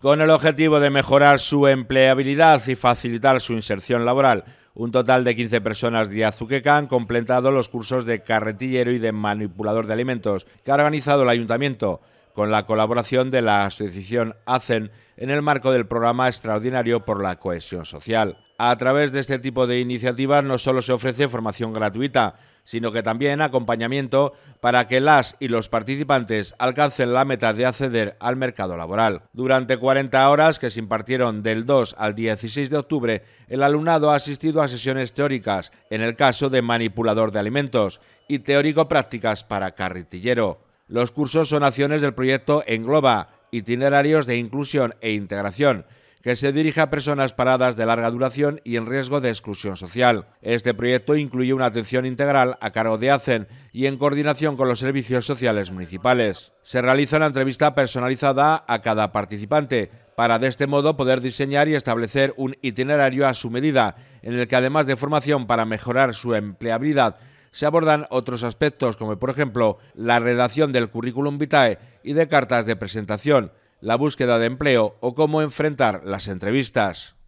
con el objetivo de mejorar su empleabilidad y facilitar su inserción laboral. Un total de 15 personas de Azuqueca han completado los cursos de carretillero y de manipulador de alimentos que ha organizado el ayuntamiento con la colaboración de la asociación ACEN en el marco del programa extraordinario por la cohesión social. A través de este tipo de iniciativas no solo se ofrece formación gratuita, sino que también acompañamiento para que las y los participantes alcancen la meta de acceder al mercado laboral. Durante 40 horas que se impartieron del 2 al 16 de octubre, el alumnado ha asistido a sesiones teóricas, en el caso de manipulador de alimentos, y teórico-prácticas para carretillero. Los cursos son acciones del proyecto Engloba, itinerarios de inclusión e integración, que se dirige a personas paradas de larga duración y en riesgo de exclusión social. Este proyecto incluye una atención integral a cargo de ACEN y en coordinación con los servicios sociales municipales. Se realiza una entrevista personalizada a cada participante para de este modo poder diseñar y establecer un itinerario a su medida, en el que además de formación para mejorar su empleabilidad, se abordan otros aspectos como por ejemplo la redacción del currículum vitae y de cartas de presentación, la búsqueda de empleo o cómo enfrentar las entrevistas.